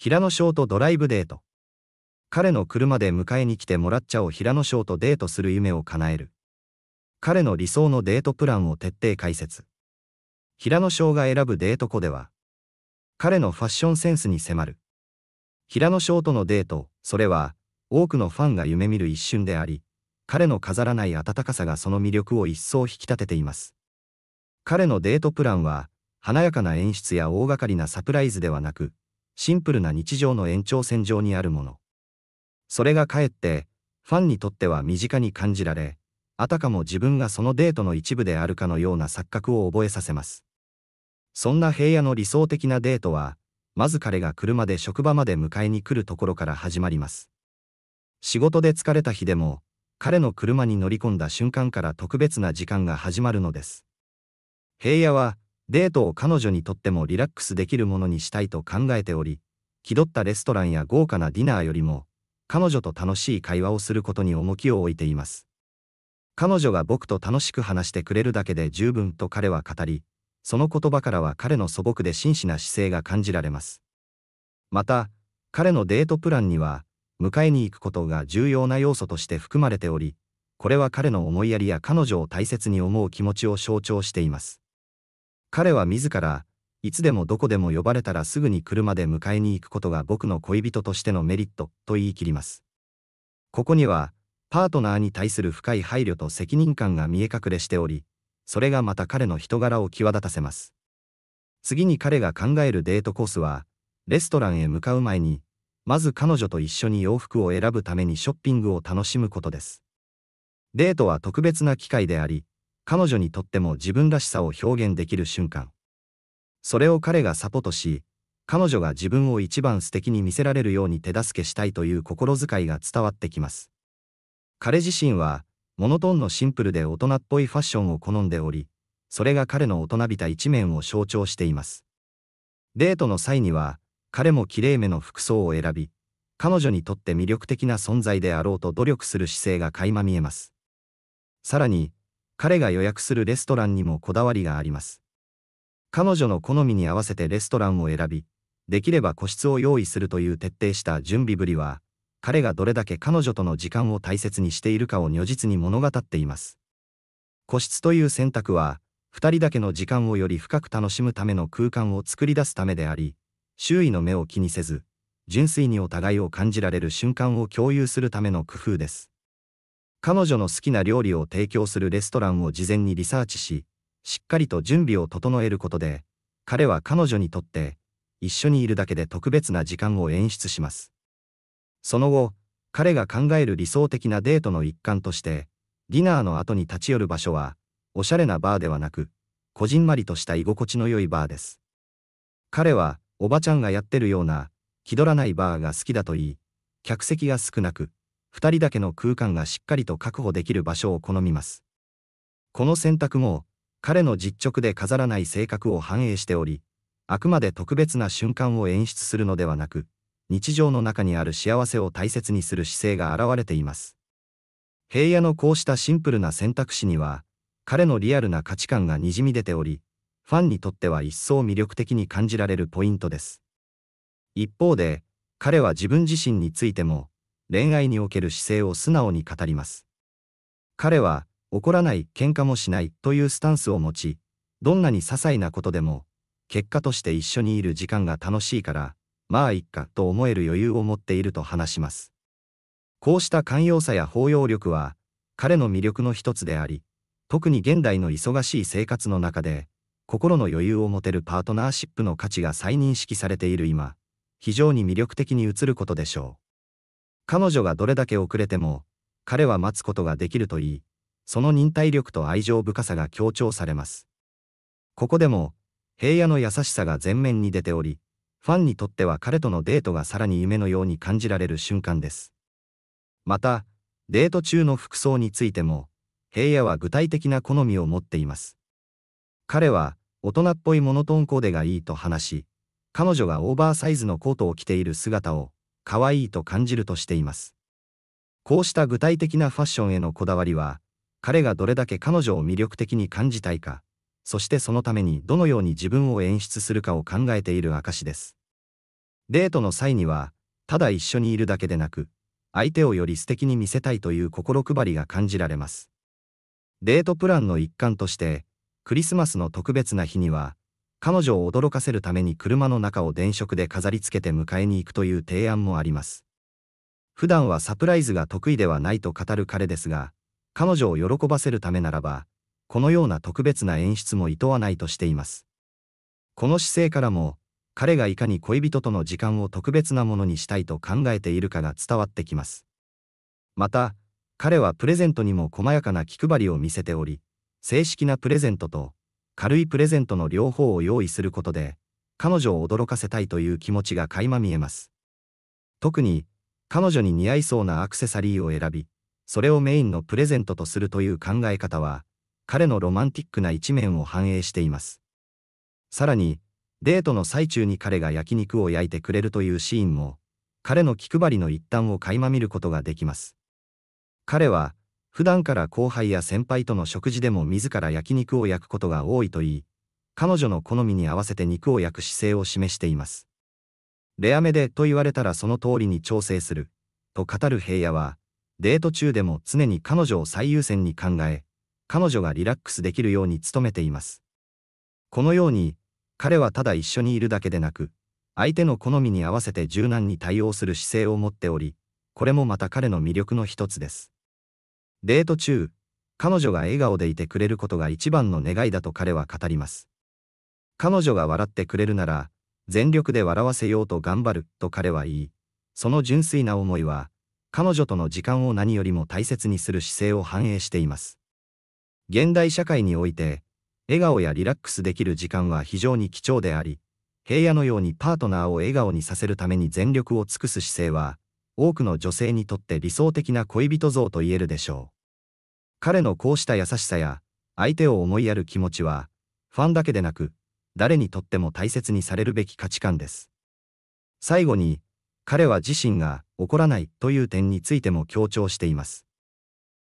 平野翔とドライブデート。彼の車で迎えに来てもらっちゃを平野翔とデートする夢を叶える。彼の理想のデートプランを徹底解説。平野翔が選ぶデート子では、彼のファッションセンスに迫る。平野翔とのデート、それは、多くのファンが夢見る一瞬であり、彼の飾らない温かさがその魅力を一層引き立てています。彼のデートプランは、華やかな演出や大掛かりなサプライズではなく、シンプルな日常の延長線上にあるもの。それがかえって、ファンにとっては身近に感じられ、あたかも自分がそのデートの一部であるかのような錯覚を覚えさせます。そんな平野の理想的なデートは、まず彼が車で職場まで迎えに来るところから始まります。仕事で疲れた日でも、彼の車に乗り込んだ瞬間から特別な時間が始まるのです。平野は、デートを彼女にとってもリラックスできるものにしたいと考えており、気取ったレストランや豪華なディナーよりも、彼女と楽しい会話をすることに重きを置いています。彼女が僕と楽しく話してくれるだけで十分と彼は語り、その言葉からは彼の素朴で真摯な姿勢が感じられます。また、彼のデートプランには、迎えに行くことが重要な要素として含まれており、これは彼の思いやりや彼女を大切に思う気持ちを象徴しています。彼は自ら、いつでもどこでも呼ばれたらすぐに車で迎えに行くことが僕の恋人としてのメリットと言い切ります。ここには、パートナーに対する深い配慮と責任感が見え隠れしており、それがまた彼の人柄を際立たせます。次に彼が考えるデートコースは、レストランへ向かう前に、まず彼女と一緒に洋服を選ぶためにショッピングを楽しむことです。デートは特別な機会であり、彼女にとっても自分らしさを表現できる瞬間。それを彼がサポートし、彼女が自分を一番素敵に見せられるように手助けしたいという心遣いが伝わってきます。彼自身は、モノトーンのシンプルで大人っぽいファッションを好んでおり、それが彼の大人びた一面を象徴しています。デートの際には、彼もきれいめの服装を選び、彼女にとって魅力的な存在であろうと努力する姿勢が垣間見えます。さらに、彼が予約するレストランにもこだわりがあります。彼女の好みに合わせてレストランを選び、できれば個室を用意するという徹底した準備ぶりは、彼がどれだけ彼女との時間を大切にしているかを如実に物語っています。個室という選択は、2人だけの時間をより深く楽しむための空間を作り出すためであり、周囲の目を気にせず、純粋にお互いを感じられる瞬間を共有するための工夫です。彼女の好きな料理を提供するレストランを事前にリサーチし、しっかりと準備を整えることで、彼は彼女にとって、一緒にいるだけで特別な時間を演出します。その後、彼が考える理想的なデートの一環として、ディナーの後に立ち寄る場所は、おしゃれなバーではなく、こじんまりとした居心地の良いバーです。彼は、おばちゃんがやってるような、気取らないバーが好きだと言い、客席が少なく、2人だけの空間がしっかりと確保できる場所を好みます。この選択も、彼の実直で飾らない性格を反映しており、あくまで特別な瞬間を演出するのではなく、日常の中にある幸せを大切にする姿勢が現れています。平野のこうしたシンプルな選択肢には、彼のリアルな価値観がにじみ出ており、ファンにとっては一層魅力的に感じられるポイントです。一方で、彼は自分自身についても、恋愛における姿勢を素直に語ります。彼は、怒らない、喧嘩もしないというスタンスを持ち、どんなに些細なことでも、結果として一緒にいる時間が楽しいから、まあいっかと思える余裕を持っていると話します。こうした寛容さや包容力は、彼の魅力の一つであり、特に現代の忙しい生活の中で、心の余裕を持てるパートナーシップの価値が再認識されている今、非常に魅力的に映ることでしょう。彼女がどれだけ遅れても、彼は待つことができるといい、その忍耐力と愛情深さが強調されます。ここでも、平野の優しさが前面に出ており、ファンにとっては彼とのデートがさらに夢のように感じられる瞬間です。また、デート中の服装についても、平野は具体的な好みを持っています。彼は、大人っぽいモノトーンコーデがいいと話し、彼女がオーバーサイズのコートを着ている姿を、可愛いと感じるとしています。こうした具体的なファッションへのこだわりは、彼がどれだけ彼女を魅力的に感じたいか、そしてそのためにどのように自分を演出するかを考えている証です。デートの際には、ただ一緒にいるだけでなく、相手をより素敵に見せたいという心配りが感じられます。デートプランの一環として、クリスマスの特別な日には、彼女を驚かせるために車の中を電飾で飾り付けて迎えに行くという提案もあります。普段はサプライズが得意ではないと語る彼ですが、彼女を喜ばせるためならば、このような特別な演出も厭わないとしています。この姿勢からも、彼がいかに恋人との時間を特別なものにしたいと考えているかが伝わってきます。また、彼はプレゼントにも細やかな気配りを見せており、正式なプレゼントと軽いプレゼントの両方を用意することで、彼女を驚かせたいという気持ちが垣間見えます。特に、彼女に似合いそうなアクセサリーを選び、それをメインのプレゼントとするという考え方は、彼のロマンティックな一面を反映しています。さらに、デートの最中に彼が焼肉を焼いてくれるというシーンも、彼の気配りの一端を垣間見ることができます。彼は、普段から後輩や先輩との食事でも自ら焼肉を焼くことが多いといい、彼女の好みに合わせて肉を焼く姿勢を示しています。レアめでと言われたらその通りに調整する、と語る平野は、デート中でも常に彼女を最優先に考え、彼女がリラックスできるように努めています。このように、彼はただ一緒にいるだけでなく、相手の好みに合わせて柔軟に対応する姿勢を持っており、これもまた彼の魅力の一つです。デート中、彼女が笑顔でいてくれることが一番の願いだと彼は語ります。彼女が笑ってくれるなら、全力で笑わせようと頑張ると彼は言い、その純粋な思いは、彼女との時間を何よりも大切にする姿勢を反映しています。現代社会において、笑顔やリラックスできる時間は非常に貴重であり、平野のようにパートナーを笑顔にさせるために全力を尽くす姿勢は、多くの女性にとって理想的な恋人像と言えるでしょう。彼のこうした優しさや、相手を思いやる気持ちは、ファンだけでなく、誰にとっても大切にされるべき価値観です。最後に、彼は自身が怒らないという点についても強調しています。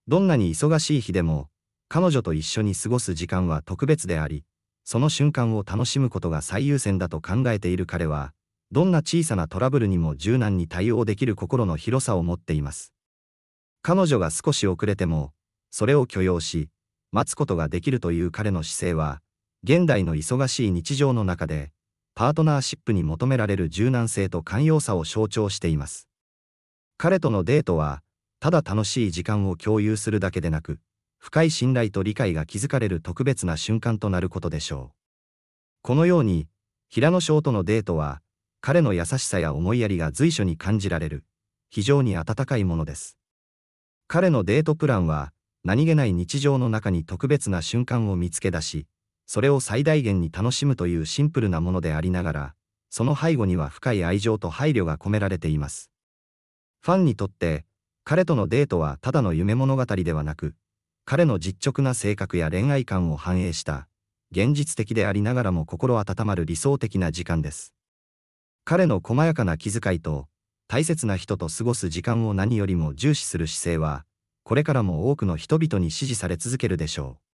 どんなに忙しい日でも、彼女と一緒に過ごす時間は特別であり、その瞬間を楽しむことが最優先だと考えている彼は、どんな小さなトラブルにも柔軟に対応できる心の広さを持っています。彼女が少し遅れても、それを許容し、待つことができるという彼の姿勢は、現代の忙しい日常の中で、パートナーシップに求められる柔軟性と寛容さを象徴しています。彼とのデートは、ただ楽しい時間を共有するだけでなく、深い信頼と理解が築かれる特別な瞬間となることでしょう。このように、平野翔とのデートは、彼の優しさや思いやりが随所に感じられる、非常に温かいものです。彼のデートプランは、何気ない日常の中に特別な瞬間を見つけ出し、それを最大限に楽しむというシンプルなものでありながら、その背後には深い愛情と配慮が込められています。ファンにとって、彼とのデートはただの夢物語ではなく、彼の実直な性格や恋愛観を反映した、現実的でありながらも心温まる理想的な時間です。彼の細やかな気遣いと、大切な人と過ごす時間を何よりも重視する姿勢は、これからも多くの人々に支持され続けるでしょう。